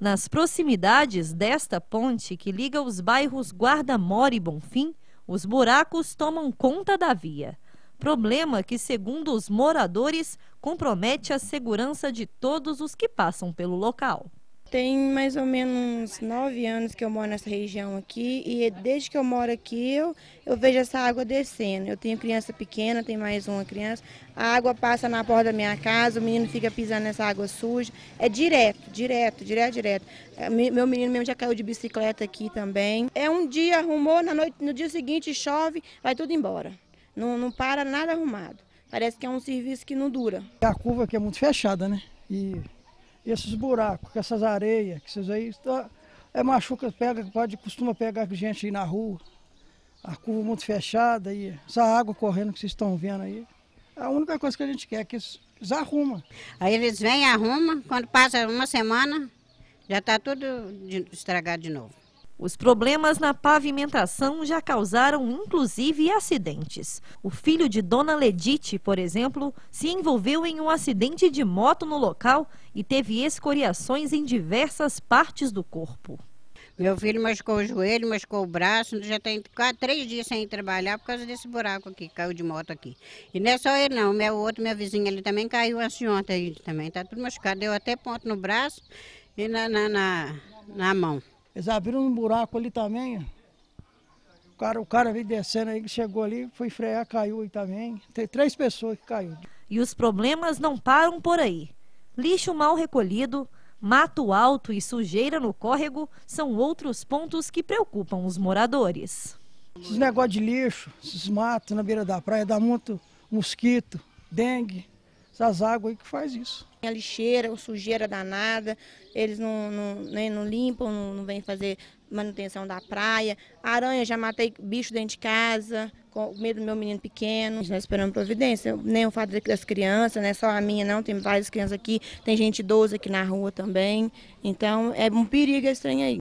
Nas proximidades desta ponte que liga os bairros Guarda Mora e Bonfim, os buracos tomam conta da via. Problema que, segundo os moradores, compromete a segurança de todos os que passam pelo local. Tem mais ou menos nove anos que eu moro nessa região aqui e desde que eu moro aqui eu, eu vejo essa água descendo. Eu tenho criança pequena, tem mais uma criança, a água passa na porta da minha casa, o menino fica pisando nessa água suja. É direto, direto, direto, direto. É, meu menino mesmo já caiu de bicicleta aqui também. É um dia arrumou, na noite, no dia seguinte chove, vai tudo embora. Não, não para nada arrumado. Parece que é um serviço que não dura. A curva aqui é muito fechada, né? E esses buracos, essas areias, que esses aí tá, é machuca, pega, pode, costuma pegar gente aí na rua, a curva muito fechada e essa água correndo que vocês estão vendo aí. É a única coisa que a gente quer é que eles, eles arrumam. Aí eles vêm, arrumam, quando passa uma semana, já está tudo estragado de novo. Os problemas na pavimentação já causaram, inclusive, acidentes. O filho de Dona Ledite, por exemplo, se envolveu em um acidente de moto no local e teve escoriações em diversas partes do corpo. Meu filho machucou o joelho, machucou o braço, já tem quase três dias sem trabalhar por causa desse buraco aqui, caiu de moto aqui. E não é só ele não, meu outro, minha vizinha ele também caiu assim ontem, também está tudo machucado, deu até ponto no braço e na, na, na, na mão. Eles abriram um buraco ali também. O cara, o cara veio descendo aí, chegou ali, foi frear, caiu aí também. Tem três pessoas que caiu. E os problemas não param por aí. Lixo mal recolhido, mato alto e sujeira no córrego são outros pontos que preocupam os moradores. Esses negócios de lixo, esses matos na beira da praia, dá muito mosquito, dengue das águas aí que faz isso. A lixeira, a sujeira danada, eles não, não, não limpam, não, não vêm fazer manutenção da praia. Aranha, já matei bicho dentro de casa, com medo do meu menino pequeno. Já esperando providência, nem o fato das crianças, né? Só a minha não, tem várias crianças aqui, tem gente idosa aqui na rua também. Então é um perigo é estranho aí.